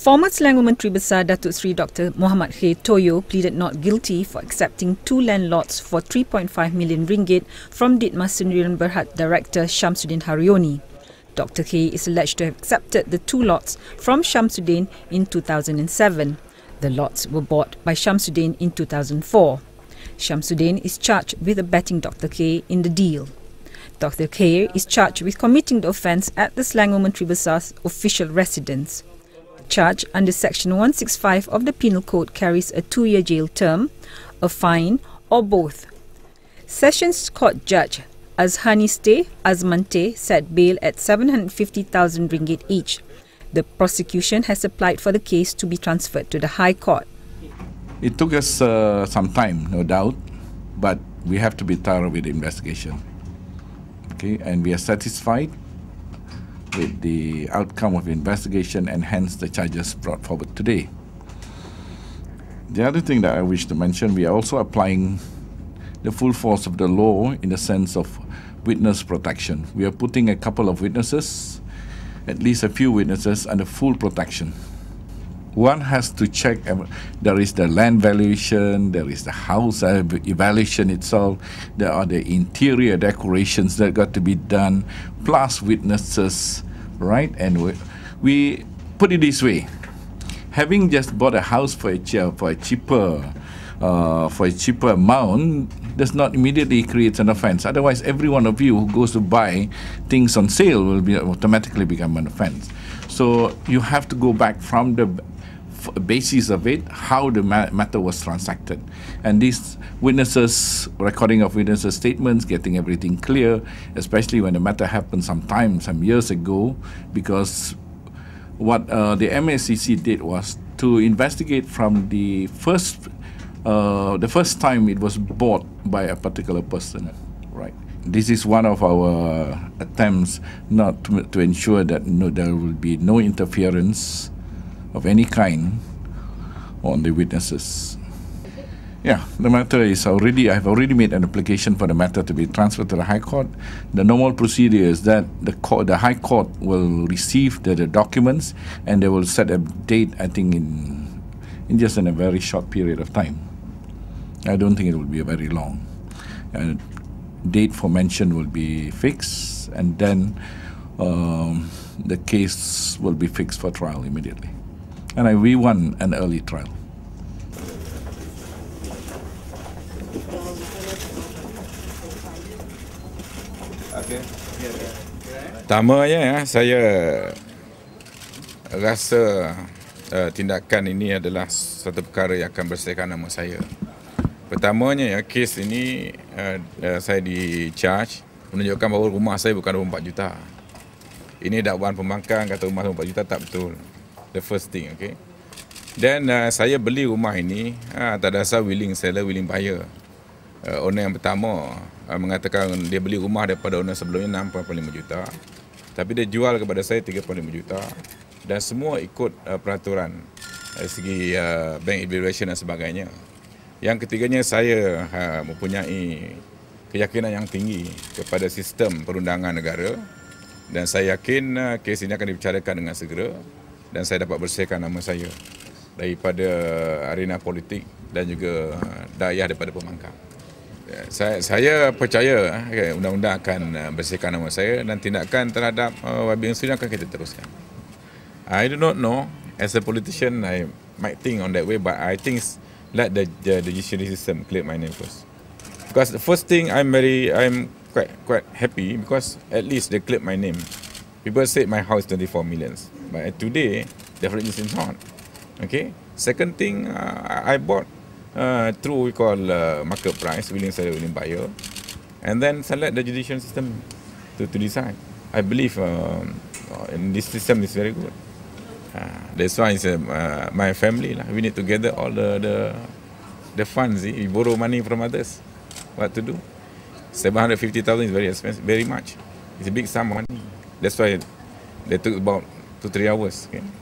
Former Selangor Menteri Besar Datuk Seri Dr Mohamed Khair Toyo pleaded not guilty for accepting two land lots for 3.5 million ringgit from Ditmas Sendirian Berhad director Shamsuddin Haryoni. Dr Khair is alleged to have accepted the two lots from Shamsuddin in 2007. The lots were bought by Shamsuddin in 2004. Shamsuddin is charged with abetting Dr K in the deal. Dr K is charged with committing the offence at the Selangor Menteri Besar's official residence charge under Section 165 of the Penal Code carries a two year jail term, a fine, or both. Sessions Court Judge Azhaniste Azmante set bail at 750,000 ringgit each. The prosecution has applied for the case to be transferred to the High Court. It took us uh, some time, no doubt, but we have to be thorough with the investigation. Okay, and we are satisfied with the outcome of the investigation and hence the charges brought forward today. The other thing that I wish to mention, we are also applying the full force of the law in the sense of witness protection. We are putting a couple of witnesses, at least a few witnesses, under full protection. One has to check uh, there is the land valuation, there is the house evaluation itself, there are the interior decorations that got to be done, plus witnesses right? And we, we put it this way: having just bought a house for a for a cheaper uh, for a cheaper amount does not immediately create an offense. Otherwise, every one of you who goes to buy things on sale will be automatically become an offense. So you have to go back from the basis of it how the matter was transacted. And these witnesses, recording of witnesses' statements, getting everything clear, especially when the matter happened some time, some years ago, because what uh, the MACC did was to investigate from the first, uh, the first time it was bought by a particular person, right? this is one of our attempts not to, to ensure that no, there will be no interference of any kind on the witnesses. Yeah, the matter is already, I've already made an application for the matter to be transferred to the High Court. The normal procedure is that the, court, the High Court will receive the, the documents and they will set a date, I think, in, in just in a very short period of time. I don't think it will be very long. date for mention will be fixed and then um, the case will be fixed for trial immediately. and I, we won an early trial. ya, saya rasa eh, tindakan ini adalah satu perkara yang akan bersihkan nama saya. Pertamanya, ya, kes ini eh, eh, saya di charge menunjukkan bahawa rumah saya bukan 24 juta. Ini dakwaan pembangkang kata rumah 24 juta tak betul the first thing okay then uh, saya beli rumah ini uh, ah, atas dasar willing seller willing buyer uh, owner yang pertama uh, mengatakan dia beli rumah daripada owner sebelumnya 6.5 juta tapi dia jual kepada saya 3.5 juta dan semua ikut uh, peraturan dari segi uh, bank evaluation dan sebagainya yang ketiganya saya uh, mempunyai keyakinan yang tinggi kepada sistem perundangan negara dan saya yakin uh, kes ini akan dibicarakan dengan segera dan saya dapat bersihkan nama saya daripada uh, arena politik dan juga uh, daya daripada pemangkang. Ya, saya, saya percaya okay, uh, undang-undang akan bersihkan nama saya dan tindakan terhadap YB yang sudah akan kita teruskan. I do not know as a politician I might think on that way but I think let the, the judiciary system clear my name first. Because the first thing I'm very I'm quite quite happy because at least they clear my name. People said my house is 24 millions. But today, definitely it's not. Okay? Second thing, uh, I bought uh, through we call uh, market price, willing seller, willing buyer. And then select the judicial system to, to decide. I believe um, uh, in this system is very good. Uh, that's why it's, uh, my family, lah. we need to gather all the, the, the funds. Eh? We borrow money from others. What to do? 750,000 is very expensive, very much. It's a big sum of money. That's why they took about 2-3 hours. Okay?